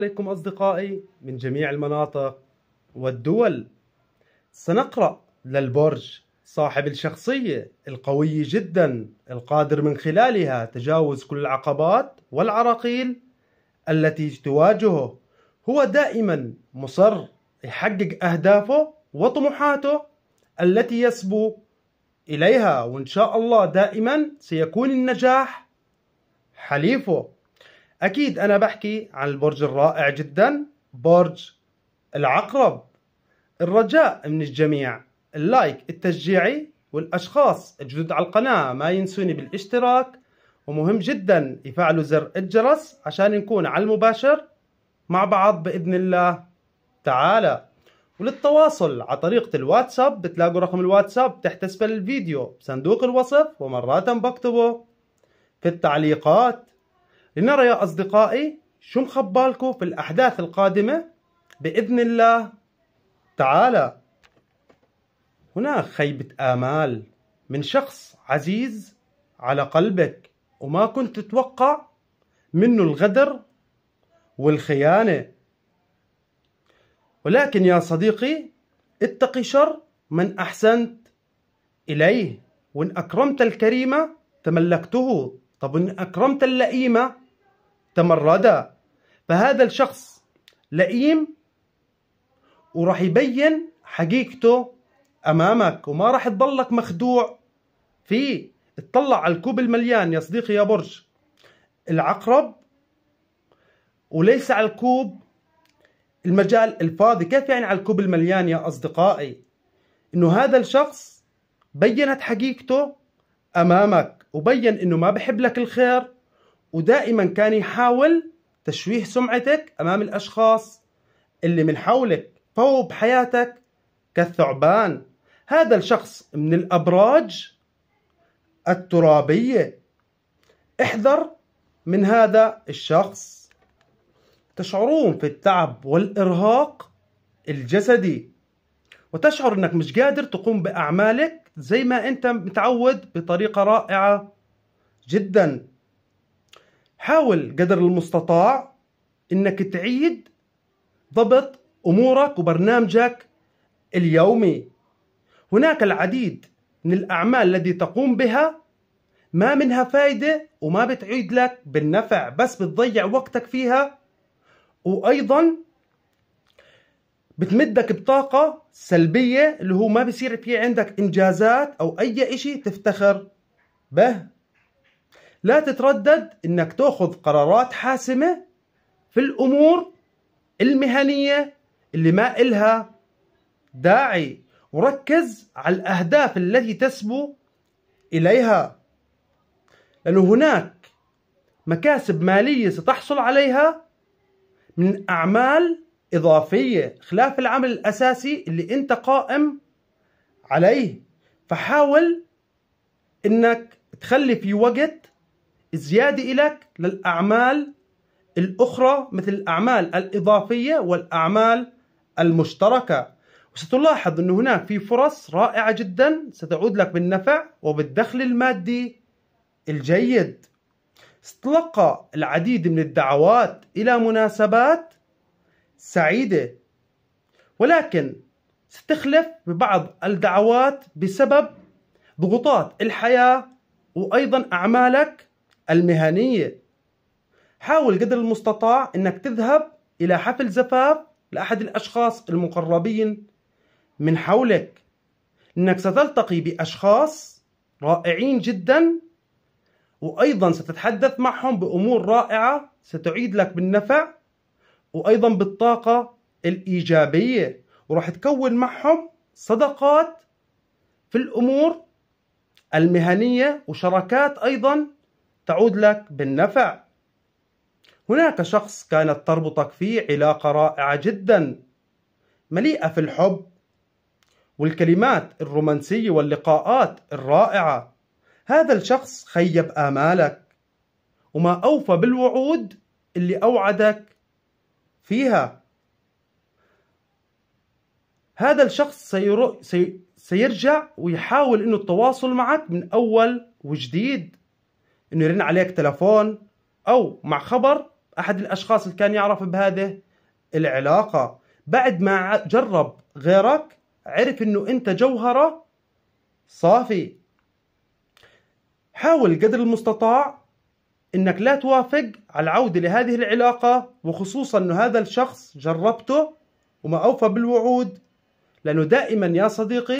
عليكم أصدقائي من جميع المناطق والدول سنقرأ للبرج صاحب الشخصية القوية جدا القادر من خلالها تجاوز كل العقبات والعراقيل التي تواجهه هو دائما مصر يحقق أهدافه وطموحاته التي يسبو إليها وإن شاء الله دائما سيكون النجاح حليفه اكيد انا بحكي عن البرج الرائع جدا برج العقرب الرجاء من الجميع اللايك التشجيعي والاشخاص الجدد على القناه ما ينسوني بالاشتراك ومهم جدا يفعلوا زر الجرس عشان نكون على المباشر مع بعض باذن الله تعالى وللتواصل على طريقة الواتساب بتلاقوا رقم الواتساب تحت اسفل الفيديو بصندوق الوصف ومرات بكتبه في التعليقات لنرى يا أصدقائي شو مخبالكم في الأحداث القادمة بإذن الله تعالى هناك خيبة آمال من شخص عزيز على قلبك وما كنت تتوقع منه الغدر والخيانة ولكن يا صديقي اتقي شر من أحسنت إليه وإن أكرمت الكريمة تملكته طب إن أكرمت اللئيمة تمردا فهذا الشخص لئيم وراح يبين حقيقته امامك وما راح تضلك مخدوع فيه اطلع على الكوب المليان يا صديقي يا برج العقرب وليس على الكوب المجال الفاضي كيف يعني على الكوب المليان يا أصدقائي إنه هذا الشخص بينت حقيقته أمامك وبين إنه ما بحب لك الخير ودائما كان يحاول تشويه سمعتك أمام الأشخاص اللي من حولك فهو بحياتك كالثعبان هذا الشخص من الأبراج الترابية احذر من هذا الشخص تشعرون في التعب والإرهاق الجسدي وتشعر أنك مش قادر تقوم بأعمالك زي ما أنت متعود بطريقة رائعة جداً حاول قدر المستطاع انك تعيد ضبط امورك وبرنامجك اليومي هناك العديد من الاعمال التي تقوم بها ما منها فايده وما بتعيد لك بالنفع بس بتضيع وقتك فيها وايضا بتمدك بطاقة سلبية اللي هو ما بصير في عندك إنجازات أو أي إشي تفتخر به لا تتردد انك تاخذ قرارات حاسمه في الامور المهنيه اللي ما إلها داعي وركز على الاهداف التي تسبو اليها لانه هناك مكاسب ماليه ستحصل عليها من اعمال اضافيه خلاف العمل الاساسي اللي انت قائم عليه فحاول انك تخلي في وقت زيادة إلك للأعمال الأخرى مثل الأعمال الإضافية والأعمال المشتركة وستلاحظ أن هناك في فرص رائعة جدا ستعود لك بالنفع وبالدخل المادي الجيد ستلقى العديد من الدعوات إلى مناسبات سعيدة ولكن ستخلف ببعض الدعوات بسبب ضغوطات الحياة وأيضا أعمالك المهنية حاول قدر المستطاع أنك تذهب إلى حفل زفاف لأحد الأشخاص المقربين من حولك أنك ستلتقي بأشخاص رائعين جدا وأيضا ستتحدث معهم بأمور رائعة ستعيد لك بالنفع وأيضا بالطاقة الإيجابية وراح تكون معهم صداقات في الأمور المهنية وشراكات أيضا تعود لك بالنفع هناك شخص كانت تربطك فيه علاقة رائعة جدا مليئة في الحب والكلمات الرومانسية واللقاءات الرائعة هذا الشخص خيب آمالك وما أوفى بالوعود اللي أوعدك فيها هذا الشخص سيرجع ويحاول أنه التواصل معك من أول وجديد انه يرن عليك تلفون او مع خبر احد الاشخاص اللي كان يعرف بهذه العلاقه بعد ما جرب غيرك عرف انه انت جوهره صافي حاول قدر المستطاع انك لا توافق على العوده لهذه العلاقه وخصوصا انه هذا الشخص جربته وما اوفى بالوعود لانه دائما يا صديقي